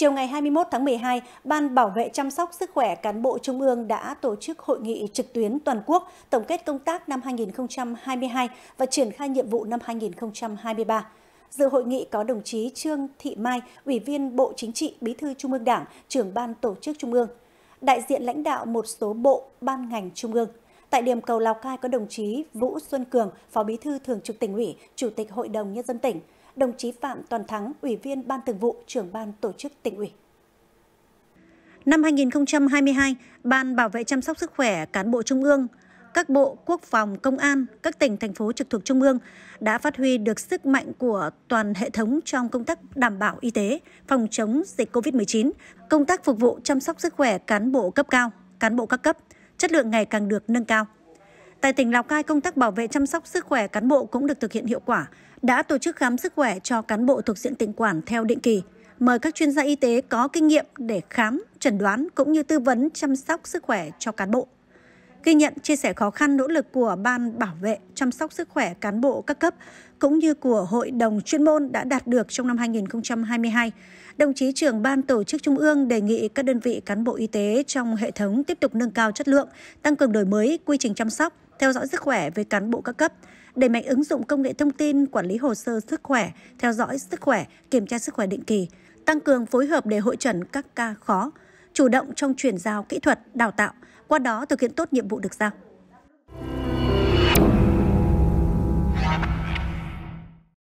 Chiều ngày 21 tháng 12, Ban Bảo vệ chăm sóc sức khỏe cán bộ Trung ương đã tổ chức hội nghị trực tuyến toàn quốc tổng kết công tác năm 2022 và triển khai nhiệm vụ năm 2023. Dự hội nghị có đồng chí Trương Thị Mai, Ủy viên Bộ Chính trị, Bí thư Trung ương Đảng, trưởng Ban Tổ chức Trung ương, đại diện lãnh đạo một số bộ, ban ngành Trung ương. Tại điểm cầu Lào Cai có đồng chí Vũ Xuân Cường, Phó Bí thư Thường trực tỉnh ủy, Chủ tịch Hội đồng Nhân dân tỉnh, đồng chí Phạm Toàn Thắng, Ủy viên Ban Thường vụ, trưởng Ban Tổ chức tỉnh ủy. Năm 2022, Ban Bảo vệ chăm sóc sức khỏe cán bộ Trung ương, các bộ quốc phòng, công an, các tỉnh thành phố trực thuộc trung ương đã phát huy được sức mạnh của toàn hệ thống trong công tác đảm bảo y tế, phòng chống dịch COVID-19, công tác phục vụ chăm sóc sức khỏe cán bộ cấp cao, cán bộ các cấp, chất lượng ngày càng được nâng cao. Tại tỉnh Lào Cai, công tác bảo vệ chăm sóc sức khỏe cán bộ cũng được thực hiện hiệu quả, đã tổ chức khám sức khỏe cho cán bộ thuộc diện tỉnh quản theo định kỳ, mời các chuyên gia y tế có kinh nghiệm để khám, chẩn đoán cũng như tư vấn chăm sóc sức khỏe cho cán bộ. Ghi nhận chia sẻ khó khăn nỗ lực của Ban Bảo vệ chăm sóc sức khỏe cán bộ các cấp cũng như của Hội đồng chuyên môn đã đạt được trong năm 2022, đồng chí trưởng Ban Tổ chức Trung ương đề nghị các đơn vị cán bộ y tế trong hệ thống tiếp tục nâng cao chất lượng, tăng cường đổi mới quy trình chăm sóc, theo dõi sức khỏe với cán bộ các cấp, đẩy mạnh ứng dụng công nghệ thông tin, quản lý hồ sơ sức khỏe, theo dõi sức khỏe, kiểm tra sức khỏe định kỳ, tăng cường phối hợp để hội chuẩn các ca khó, chủ động trong chuyển giao kỹ thuật, đào tạo, qua đó thực hiện tốt nhiệm vụ được giao.